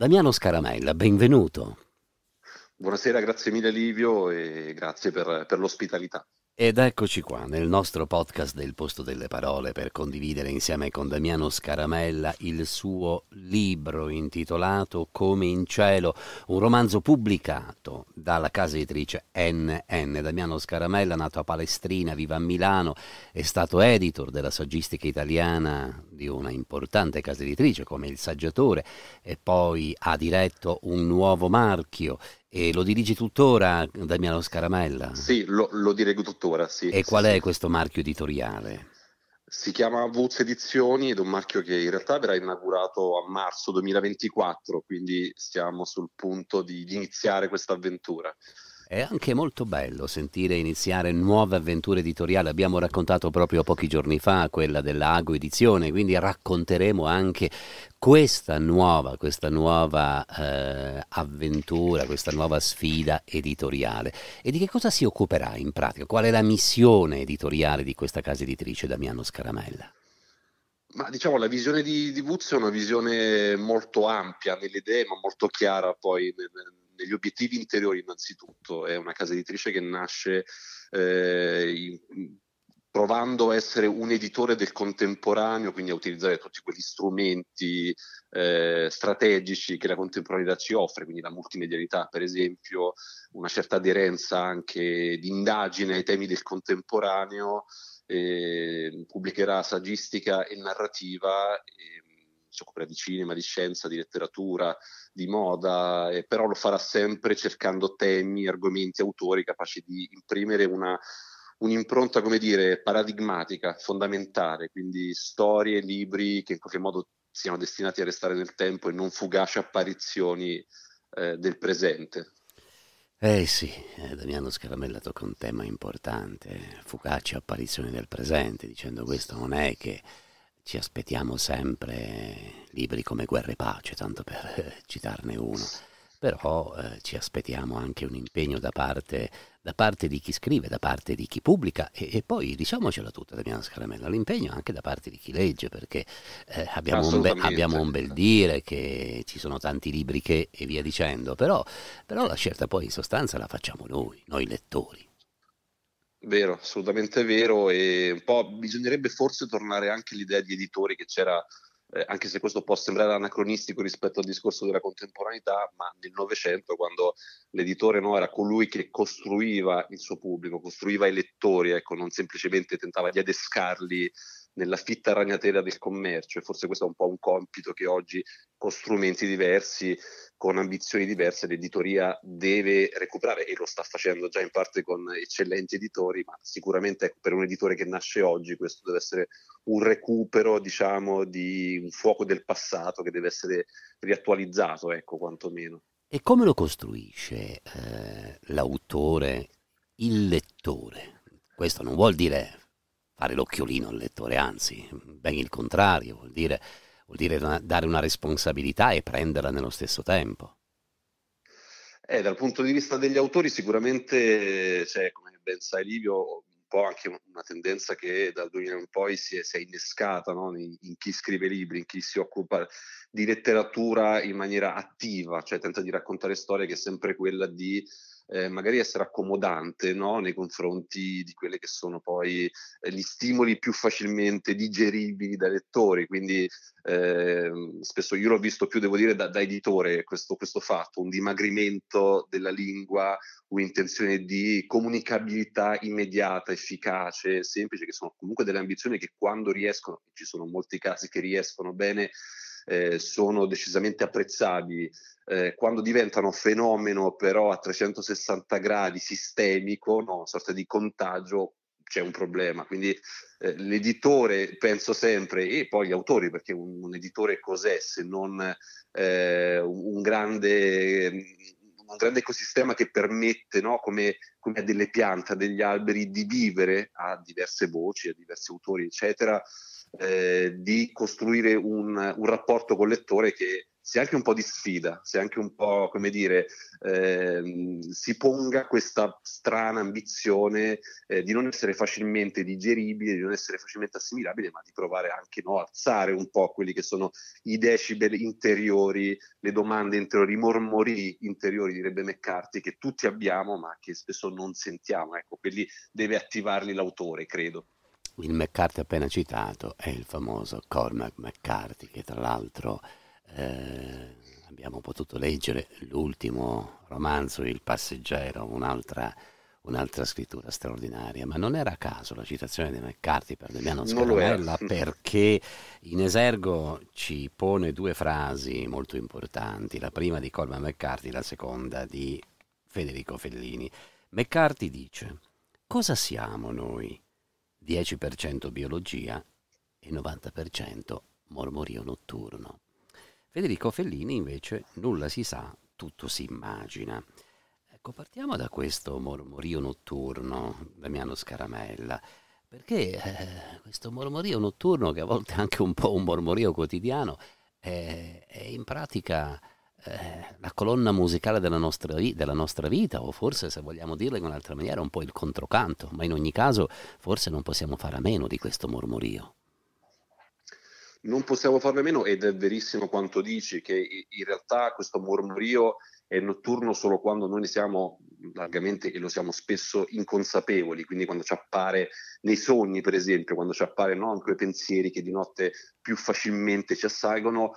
Damiano Scaramella, benvenuto. Buonasera, grazie mille Livio e grazie per, per l'ospitalità. Ed eccoci qua nel nostro podcast del posto delle parole per condividere insieme con Damiano Scaramella il suo libro intitolato Come in cielo, un romanzo pubblicato dalla casa editrice NN. Damiano Scaramella, nato a Palestrina, vive a Milano, è stato editor della saggistica italiana di una importante casa editrice come il Saggiatore e poi ha diretto un nuovo marchio e lo dirigi tuttora Damiano Scaramella? Sì, lo, lo dirigo tuttora, sì. E qual sì. è questo marchio editoriale? Si chiama Vuz Edizioni ed è un marchio che in realtà verrà inaugurato a marzo 2024, quindi stiamo sul punto di iniziare questa avventura. È anche molto bello sentire iniziare nuove avventure editoriali. Abbiamo raccontato proprio pochi giorni fa quella dell'Ago Edizione, quindi racconteremo anche questa nuova, questa nuova eh, avventura, questa nuova sfida editoriale. E di che cosa si occuperà in pratica? Qual è la missione editoriale di questa casa editrice Damiano Scaramella? Ma diciamo la visione di, di Woods è una visione molto ampia nelle idee, ma molto chiara poi nel, degli obiettivi interiori innanzitutto, è una casa editrice che nasce eh, in, provando a essere un editore del contemporaneo, quindi a utilizzare tutti quegli strumenti eh, strategici che la contemporaneità ci offre, quindi la multimedialità per esempio, una certa aderenza anche di indagine ai temi del contemporaneo, eh, pubblicherà saggistica e narrativa. E, si occuperà di cinema, di scienza, di letteratura, di moda, eh, però lo farà sempre cercando temi, argomenti, autori capaci di imprimere una, un'impronta, come dire, paradigmatica, fondamentale, quindi storie, libri che in qualche modo siano destinati a restare nel tempo e non fugaci apparizioni eh, del presente. Eh sì, eh, Damiano Scaramella tocca un tema importante, eh, fugaci apparizioni del presente, dicendo questo non è che ci aspettiamo sempre libri come Guerra e Pace, tanto per citarne uno, però eh, ci aspettiamo anche un impegno da parte, da parte, di chi scrive, da parte di chi pubblica e, e poi diciamocela tutta, Damiano Scaramella, l'impegno anche da parte di chi legge, perché eh, abbiamo, un be, abbiamo, un bel dire che ci sono tanti libri che e via dicendo, però, però la scelta poi in sostanza la facciamo noi, noi lettori. Vero, assolutamente vero e un po' bisognerebbe forse tornare anche all'idea di editori che c'era, eh, anche se questo può sembrare anacronistico rispetto al discorso della contemporaneità, ma nel Novecento quando l'editore no, era colui che costruiva il suo pubblico, costruiva i lettori, ecco, non semplicemente tentava di adescarli nella fitta ragnatela del commercio e forse questo è un po' un compito che oggi con strumenti diversi, con ambizioni diverse l'editoria deve recuperare e lo sta facendo già in parte con eccellenti editori, ma sicuramente ecco, per un editore che nasce oggi questo deve essere un recupero, diciamo, di un fuoco del passato che deve essere riattualizzato, ecco, quantomeno. E come lo costruisce eh, l'autore, il lettore? Questo non vuol dire fare l'occhiolino al lettore, anzi, ben il contrario, vuol dire, vuol dire dare una responsabilità e prenderla nello stesso tempo. Eh, dal punto di vista degli autori sicuramente c'è, come ben sai Livio, un po' anche una tendenza che dal 2000 in poi si è, si è innescata no? in, in, chi scrive libri, in chi si occupa di letteratura in maniera attiva, cioè tenta di raccontare storie che è sempre quella di eh, magari essere accomodante no? nei confronti di quelli che sono poi eh, gli stimoli più facilmente digeribili dai lettori. Quindi eh, spesso io l'ho visto più, devo dire, da, da editore questo, questo, fatto, un dimagrimento della lingua, un'intenzione di comunicabilità immediata, efficace, semplice, che sono comunque delle ambizioni che quando riescono, ci sono molti casi che riescono bene, eh, sono decisamente apprezzabili. Eh, quando diventano fenomeno però a 360 gradi sistemico, no? una sorta di contagio, c'è un problema. Quindi eh, l'editore, penso sempre, e poi gli autori, perché un, un editore cos'è se non eh, un, grande, un, grande, ecosistema che permette, no, come, come, a delle piante, a degli alberi, di vivere a diverse voci, a diversi autori, eccetera. Eh, di costruire un, un rapporto il lettore che sia anche un po' di sfida, sia anche un po', come dire, eh, si ponga questa strana ambizione eh, di non essere facilmente digeribile, di non essere facilmente assimilabile, ma di provare anche no, alzare un po' quelli che sono i decibel interiori, le domande interiori, i mormori interiori, direbbe McCarthy, che tutti abbiamo ma che spesso non sentiamo. Ecco, quelli deve attivarli l'autore, credo. Il McCarthy appena citato è il famoso Cormac McCarthy, che tra l'altro eh, abbiamo potuto leggere l'ultimo romanzo, Il passeggero, un'altra un'altra scrittura straordinaria, ma non era a caso la citazione di McCarthy per Damiano Scaramella perché in esergo ci pone due frasi molto importanti, la prima di Cormac McCarthy, la seconda di Federico Fellini. McCarthy dice, cosa siamo noi? 10% biologia e 90% mormorio notturno. Federico Fellini invece nulla si sa, tutto si immagina. Ecco, partiamo da questo mormorio notturno, Damiano Scaramella, perché eh, questo mormorio notturno, che a volte è anche un po' un mormorio quotidiano, è, eh, è in pratica eh, la colonna musicale della nostra, della nostra, vita, o forse se vogliamo dirla in un'altra maniera, un po' il controcanto, ma in ogni caso forse non possiamo fare a meno di questo mormorio. Non possiamo farne a meno ed è verissimo quanto dici, che in realtà questo mormorio è notturno solo quando noi ne siamo largamente e lo siamo spesso inconsapevoli, quindi quando ci appare nei sogni, per esempio, quando ci appare no, anche quei pensieri che di notte più facilmente ci assalgono,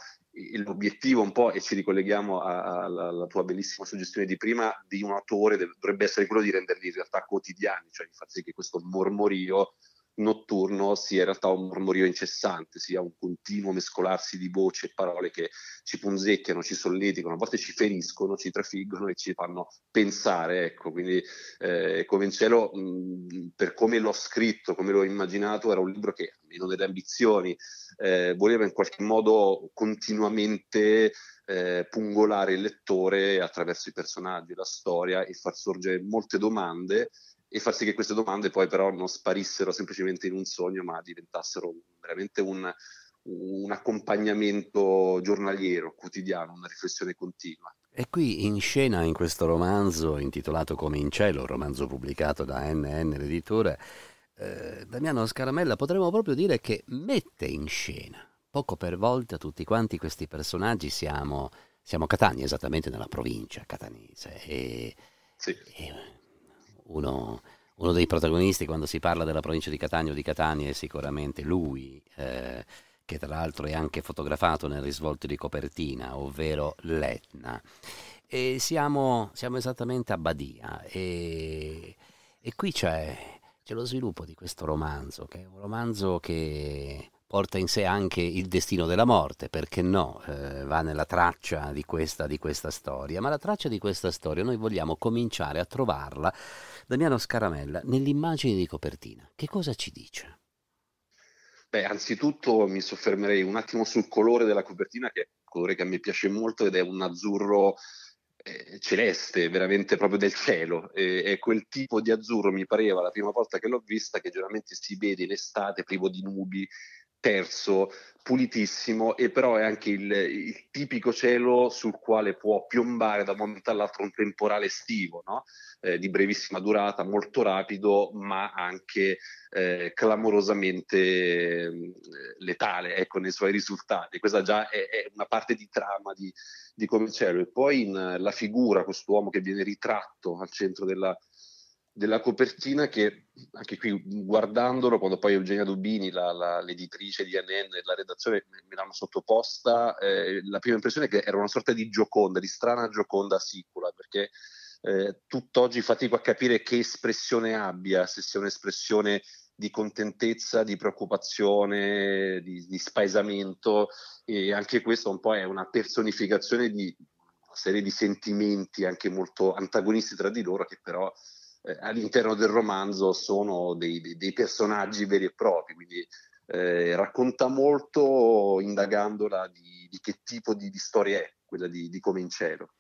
l'obiettivo un po', e ci ricolleghiamo alla tua bellissima suggestione di prima, di un autore dovrebbe essere quello di renderli in realtà quotidiani, cioè di far sì che questo mormorio notturno sia in realtà un mormorio incessante, sia un continuo mescolarsi di voci e parole che ci punzecchiano, ci solleticano, a volte ci feriscono, ci trafiggono e ci fanno pensare. Ecco, quindi eh, Come ecco, in cielo, mh, per come l'ho scritto, come l'ho immaginato, era un libro che, almeno delle ambizioni, eh, voleva in qualche modo continuamente eh, pungolare il lettore attraverso i personaggi, la storia e far sorgere molte domande e far sì che queste domande poi però non sparissero semplicemente in un sogno, ma diventassero veramente un, un accompagnamento giornaliero, quotidiano, una riflessione continua. E qui in scena in questo romanzo intitolato Come in cielo, un romanzo pubblicato da NN l'editore, eh, Damiano Scaramella potremmo proprio dire che mette in scena poco per volta tutti quanti questi personaggi siamo, siamo Catania, esattamente nella provincia catanese. E, sì. e uno, uno, dei protagonisti quando si parla della provincia di Catania o di Catania è sicuramente lui, eh, che tra l'altro è anche fotografato nel risvolto di copertina, ovvero l'Etna. E siamo, siamo esattamente a Badia e, e qui c'è, c'è lo sviluppo di questo romanzo, che è un romanzo che porta in sé anche il destino della morte, perché no, eh, va nella traccia di questa, di questa storia, ma la traccia di questa storia noi vogliamo cominciare a trovarla, Damiano Scaramella, nell'immagine di copertina. Che cosa ci dice? Beh, anzitutto mi soffermerei un attimo sul colore della copertina, che è un colore che a me piace molto ed è un azzurro eh, celeste, veramente proprio del cielo. E, eh, quel tipo di azzurro mi pareva la prima volta che l'ho vista, che generalmente si vede in estate privo di nubi terzo, pulitissimo e però è anche il, il, tipico cielo sul quale può piombare da un momento all'altro un temporale estivo, no? eh, di brevissima durata, molto rapido, ma anche eh, clamorosamente eh, letale ecco, nei suoi risultati. Questa già è, è una parte di trama di, di come cielo. E poi in, la figura, quest'uomo che viene ritratto al centro della della copertina che anche qui guardandolo quando poi Eugenia Dubini la, la, l'editrice di e la redazione me l'hanno sottoposta eh, la prima impressione è che era una sorta di gioconda di strana gioconda sicula perché eh, tutt'oggi fatico a capire che espressione abbia se sia un'espressione di contentezza, di preoccupazione, di, di spaesamento e anche questo un po' è una personificazione di una serie di sentimenti anche molto antagonisti tra di loro che però eh, all'interno del romanzo sono dei, dei, personaggi veri e propri, quindi eh, racconta molto indagandola di, di che tipo di, di, storia è quella di, di Come in cielo.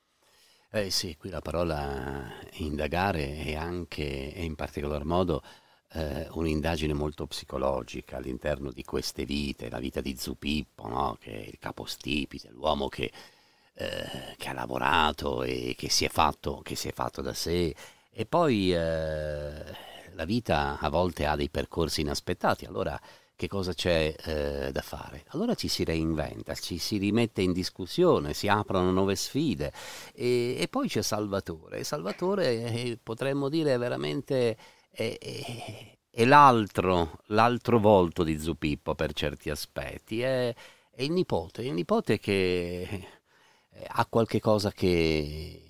Eh sì, qui la parola indagare è anche e in particolar modo eh, un'indagine molto psicologica all'interno di queste vite, la vita di Zupippo, no? che è il capostipite, l'uomo che, eh, che ha lavorato e che si, fatto, che si è fatto da sé e poi eh, la vita a volte ha dei percorsi inaspettati, allora che cosa c'è eh, da fare? Allora ci si reinventa, ci si rimette in discussione, si aprono nuove sfide e, e poi c'è Salvatore. E Salvatore eh, potremmo dire veramente è, è l'altro, l'altro, volto di Zupippo per certi aspetti, è, è il nipote, è il nipote che eh, ha qualche cosa che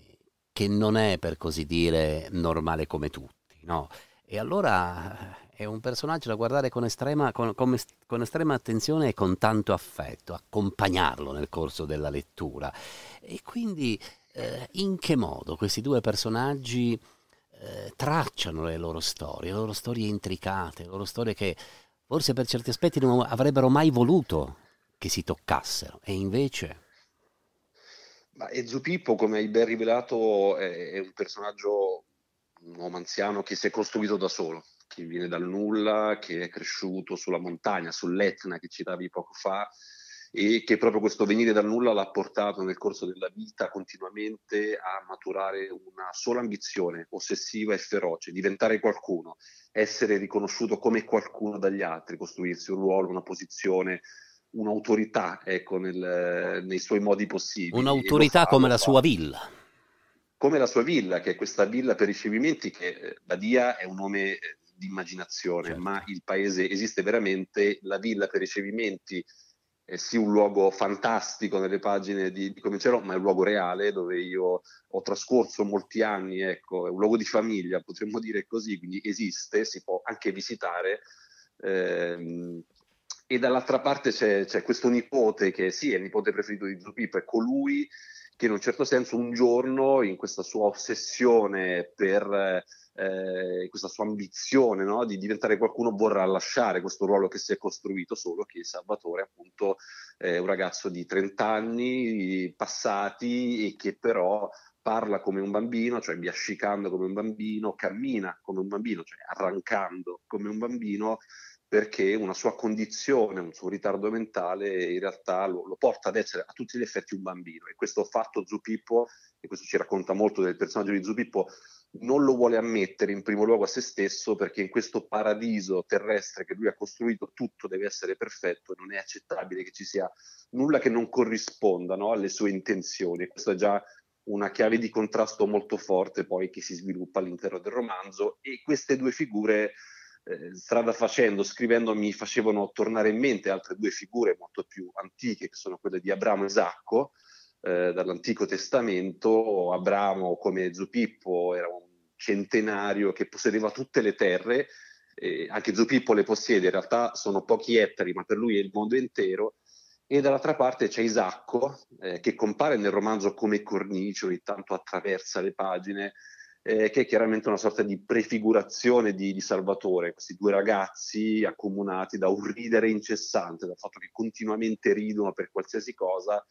che non è per così dire normale come tutti, no? E allora eh, è un personaggio da guardare con estrema, con, con, con estrema, attenzione e con tanto affetto, accompagnarlo nel corso della lettura. E quindi eh, in che modo questi due personaggi eh, tracciano le loro storie, le loro storie intricate, le loro storie che forse per certi aspetti non avrebbero mai voluto che si toccassero, e invece ma Ezio Pippo, come hai ben rivelato, è, è un personaggio un uomo anziano che si è costruito da solo, che viene dal nulla, che è cresciuto sulla montagna, sull'Etna che citavi poco fa, e che proprio questo venire dal nulla l'ha portato nel corso della vita continuamente a maturare una sola ambizione ossessiva e feroce, diventare qualcuno, essere riconosciuto come qualcuno dagli altri, costruirsi un ruolo, una posizione, un'autorità ecco, nel, nei suoi modi possibili. Un'autorità fa, come la sua villa. Come la sua villa, che è questa villa per ricevimenti che Badia eh, è un nome eh, di immaginazione, certo. ma il paese esiste veramente, la villa per ricevimenti è sì un luogo fantastico nelle pagine di, di Comincerò, ma è un luogo reale dove io ho trascorso molti anni, ecco, è un luogo di famiglia, potremmo dire così, quindi esiste, si può anche visitare. Eh, e dall'altra parte c'è, c'è, questo nipote che sì è il nipote preferito di Zupip, è colui che in un certo senso un giorno in questa sua ossessione per eh, questa sua ambizione no? di diventare qualcuno vorrà lasciare questo ruolo che si è costruito, solo che Salvatore appunto è un ragazzo di 30 anni passati e che però parla come un bambino, cioè biascicando come un bambino, cammina come un bambino, cioè arrancando come un bambino perché una sua condizione, un suo ritardo mentale in realtà lo, lo, porta ad essere a tutti gli effetti un bambino e questo fatto Zupippo, e questo ci racconta molto del personaggio di Zupippo, non lo vuole ammettere in primo luogo a se stesso perché in questo paradiso terrestre che lui ha costruito tutto deve essere perfetto, e non è accettabile che ci sia nulla che non corrisponda no, alle sue intenzioni. Questa è già una chiave di contrasto molto forte poi che si sviluppa all'interno del romanzo e queste due figure eh, strada facendo, scrivendo, mi facevano tornare in mente altre due figure molto più antiche, che sono quelle di Abramo e Isacco, eh, dall'Antico Testamento. Abramo, come Zupippo, era un centenario che possedeva tutte le terre, eh, anche Zupippo le possiede, in realtà sono pochi ettari, ma per lui è il mondo intero. E dall'altra parte c'è Isacco, eh, che compare nel romanzo come cornice, ogni tanto attraversa le pagine, eh, che è chiaramente una sorta di prefigurazione di, di, Salvatore, questi due ragazzi accomunati da un ridere incessante, dal fatto che continuamente ridono per qualsiasi cosa.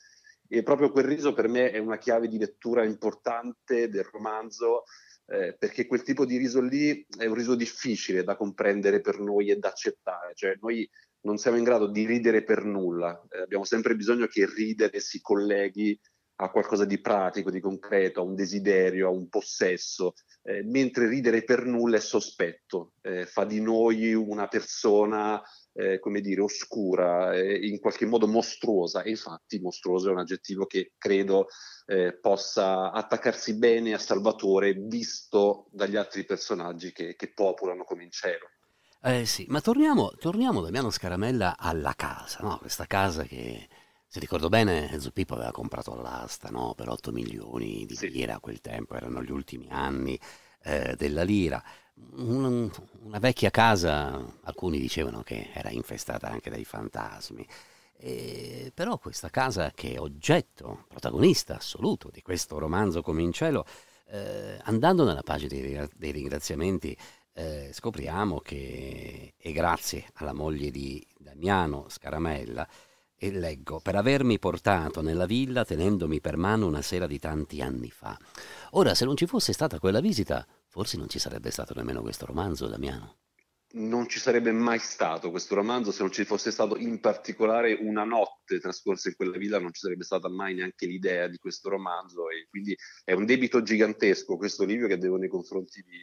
E proprio quel riso per me è una chiave di lettura importante del romanzo, eh, perché quel tipo di riso lì è un riso difficile da comprendere per noi e da accettare. Cioè, noi non siamo in grado di ridere per nulla, eh, abbiamo sempre bisogno che ridere si colleghi a qualcosa di pratico, di concreto, a un desiderio, a un possesso, eh, mentre ridere per nulla è sospetto, eh, fa di noi una persona, eh, come dire, oscura, eh, in qualche modo mostruosa, e infatti mostruoso è un aggettivo che credo eh, possa attaccarsi bene a Salvatore, visto dagli altri personaggi che, che popolano come in cielo. Eh, sì, ma torniamo, torniamo Damiano Scaramella alla casa, no? questa casa che se ricordo bene, Zuppipo aveva comprato all'asta no? per 8 milioni di sì. lira a quel tempo, erano gli ultimi anni eh, della lira. Una, una vecchia casa, alcuni dicevano che era infestata anche dai fantasmi. E, però questa casa che è oggetto, protagonista assoluto di questo romanzo Come in cielo, eh, andando nella pagina dei, dei ringraziamenti eh, scopriamo che è grazie alla moglie di Damiano Scaramella e leggo, per avermi portato nella villa tenendomi per mano una sera di tanti anni fa. Ora, se non ci fosse stata quella visita, forse non ci sarebbe stato nemmeno questo romanzo, Damiano. Non ci sarebbe mai stato questo romanzo se non ci fosse stato in particolare una notte trascorsa in quella villa, non ci sarebbe stata mai neanche l'idea di questo romanzo e quindi è un debito gigantesco questo libro che devo nei confronti di,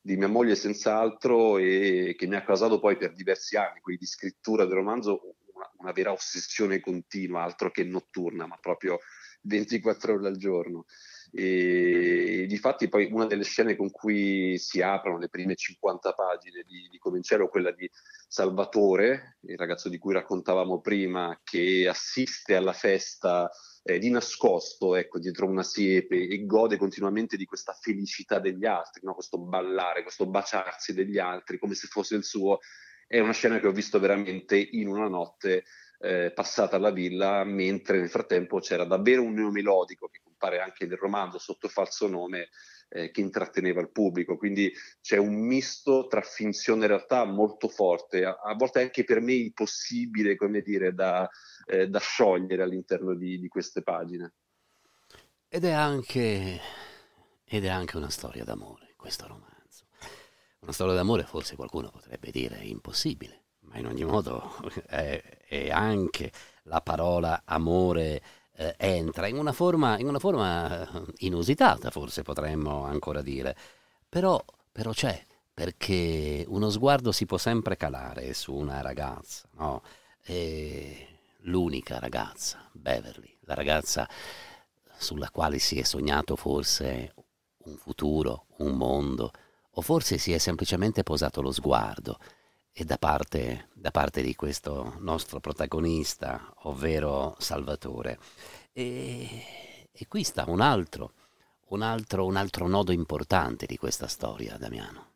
di mia moglie senz'altro e che mi ha causato poi per diversi anni, quindi di scrittura del romanzo, una vera ossessione continua, altro che notturna, ma proprio 24 ore al giorno. E, e difatti poi una delle scene con cui si aprono le prime 50 pagine di, di Cominciero, quella di Salvatore, il ragazzo di cui raccontavamo prima, che assiste alla festa eh, di nascosto, ecco, dietro una siepe e gode continuamente di questa felicità degli altri, no? questo ballare, questo baciarsi degli altri come se fosse il suo è una scena che ho visto veramente in una notte eh, passata alla villa, mentre nel frattempo c'era davvero un neomelodico che compare anche nel romanzo sotto falso nome eh, che intratteneva il pubblico. Quindi c'è un misto tra finzione e realtà molto forte, a, a volte anche per me impossibile, come dire, da, eh, da sciogliere all'interno di, di queste pagine. Ed è anche, ed è anche una storia d'amore questo romanzo. Una storia d'amore forse qualcuno potrebbe dire impossibile, ma in ogni modo è, eh, è anche la parola amore eh, entra in una, forma, in una forma eh, inusitata forse potremmo ancora dire, però, però c'è, perché uno sguardo si può sempre calare su una ragazza, no? E l'unica ragazza, Beverly, la ragazza sulla quale si è sognato forse un futuro, un mondo, o forse si è semplicemente posato lo sguardo e da parte, da parte di questo nostro protagonista, ovvero Salvatore. E, e qui sta un altro, un altro, un altro nodo importante di questa storia, Damiano.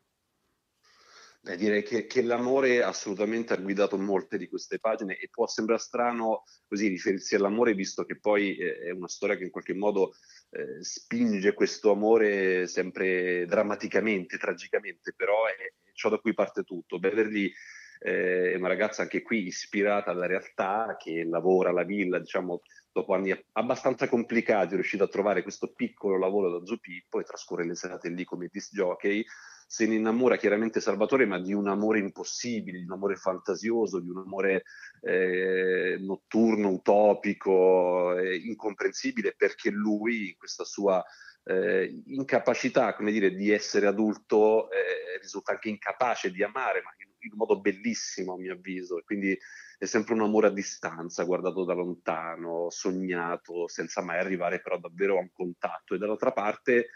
Beh, direi che, che, l'amore assolutamente ha guidato molte di queste pagine e può sembrare strano così riferirsi all'amore, visto che poi eh, è una storia che in qualche modo eh, spinge questo amore sempre drammaticamente, tragicamente, però è ciò da cui parte tutto. Beverly eh, è una ragazza anche qui ispirata alla realtà che lavora alla villa, diciamo dopo anni abbastanza complicati, è riuscito a trovare questo piccolo lavoro da Zupippo e trascorre le serate lì come disc jockey. Se ne innamora chiaramente Salvatore, ma di un amore impossibile, di un amore fantasioso, di un amore eh, notturno, utopico, eh, incomprensibile, perché lui, in questa sua eh, incapacità, come dire, di essere adulto, eh, risulta anche incapace di amare, ma in, in un modo bellissimo, a mio avviso. Quindi è sempre un amore a distanza, guardato da lontano, sognato, senza mai arrivare però davvero a un contatto. E dall'altra parte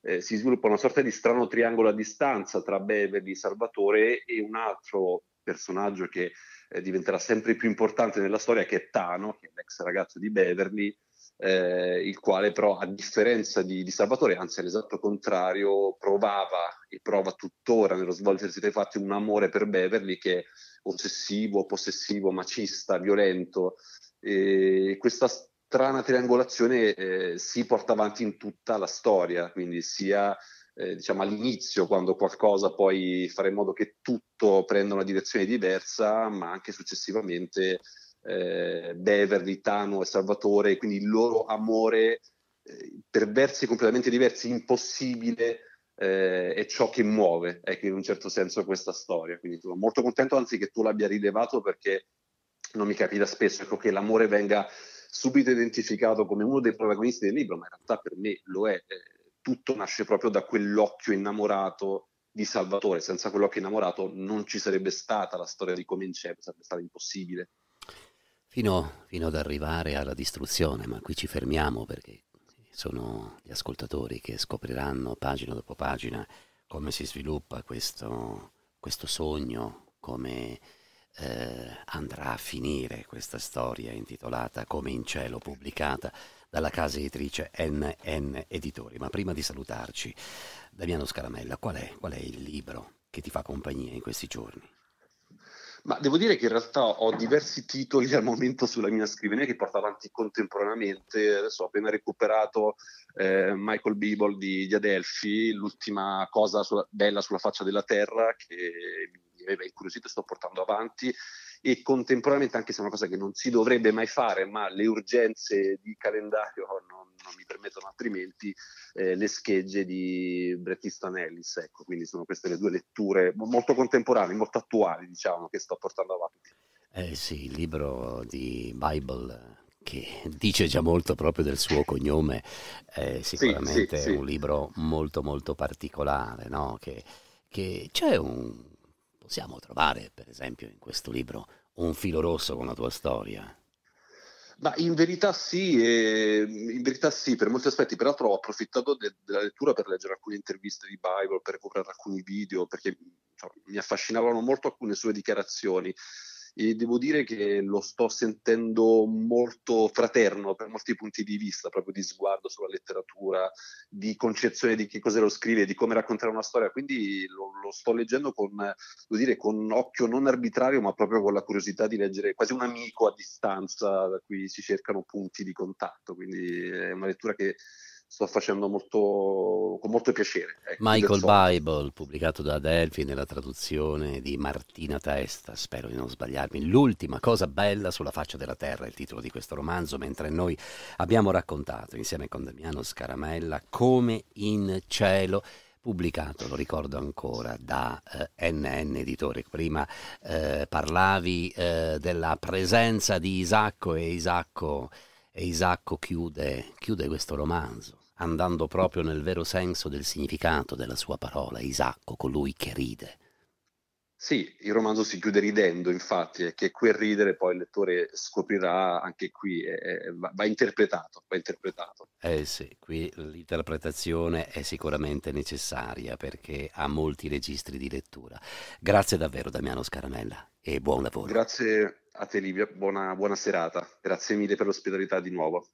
eh, si sviluppa una sorta di strano triangolo a distanza tra Beverly, Salvatore e un altro personaggio che eh, diventerà sempre più importante nella storia, che è Tano, che è l'ex ragazzo di Beverly, eh, il quale però a differenza di, di Salvatore, anzi all'esatto contrario, provava e prova tuttora nello svolgersi dei fatti un amore per Beverly che ossessivo, possessivo, macista, violento. E questa strana triangolazione eh, si porta avanti in tutta la storia, quindi sia eh, diciamo all'inizio quando qualcosa poi farà in modo che tutto prenda una direzione diversa, ma anche successivamente eh, Beverly, Tano e Salvatore, quindi il loro amore eh, per versi completamente diversi, impossibile eh, è ciò che muove, ecco, in un certo senso, questa storia. Quindi sono molto contento, anzi, che tu l'abbia rilevato perché non mi capita spesso ecco, che l'amore venga subito identificato come uno dei protagonisti del libro, ma in realtà per me lo è. Eh, tutto nasce proprio da quell'occhio innamorato di Salvatore, senza quell'occhio innamorato non ci sarebbe stata la storia di Comincep, sarebbe stata impossibile. Fino, fino, ad arrivare alla distruzione, ma qui ci fermiamo perché sono gli ascoltatori che scopriranno pagina dopo pagina come si sviluppa questo, questo sogno, come eh, andrà a finire questa storia intitolata Come in cielo, pubblicata dalla casa editrice NN Editori. Ma prima di salutarci, Damiano Scaramella, qual è, qual è il libro che ti fa compagnia in questi giorni? Ma devo dire che in realtà ho diversi titoli al momento sulla mia scrivania che porto avanti contemporaneamente. Adesso ho appena recuperato eh, Michael Beeble di, di Adelphi, l'ultima cosa sulla, bella sulla faccia della terra che mi aveva incuriosito e sto portando avanti e contemporaneamente, anche se è una cosa che non si dovrebbe mai fare, ma le urgenze di calendario non, non mi permettono altrimenti, eh, le schegge di Bret Easton Ellis. Ecco, quindi sono queste le due letture molto contemporanee, molto attuali, diciamo, che sto portando avanti. Eh sì, il libro di Bible che dice già molto proprio del suo cognome, è sicuramente sì, sì, sì. un libro molto molto particolare, no? che, che c'è un possiamo trovare, per esempio, in questo libro un filo rosso con la tua storia? Ma in verità sì, eh, in verità sì, per molti aspetti, peraltro ho approfittato de- della lettura per leggere alcune interviste di Bible, per recuperare alcuni video, perché cioè, mi affascinavano molto alcune sue dichiarazioni e devo dire che lo sto sentendo molto fraterno per molti punti di vista, proprio di sguardo sulla letteratura, di concezione di che cosa lo scrive, di come raccontare una storia, quindi lo, lo sto leggendo con, dire, con, un occhio non arbitrario, ma proprio con la curiosità di leggere quasi un amico a distanza da cui si cercano punti di contatto, quindi è una lettura che sto facendo molto, con molto piacere. Ecco, Michael Bible, pubblicato da Delphi nella traduzione di Martina Testa, spero di non sbagliarmi, l'ultima cosa bella sulla faccia della terra, il titolo di questo romanzo, mentre noi abbiamo raccontato insieme con Damiano Scaramella come in cielo pubblicato, lo ricordo ancora, da eh, NN Editore. Prima eh, parlavi eh, della presenza di Isacco e Isacco, e Isacco chiude, chiude questo romanzo andando proprio nel vero senso del significato della sua parola, Isacco, colui che ride. Sì, il romanzo si chiude ridendo, infatti, e che quel ridere poi il lettore scoprirà anche qui, eh, va, interpretato, va interpretato. Eh sì, qui l'interpretazione è sicuramente necessaria perché ha molti registri di lettura. Grazie davvero Damiano Scaramella e buon lavoro. Grazie a te Livia, buona, buona serata, grazie mille per l'ospitalità di nuovo.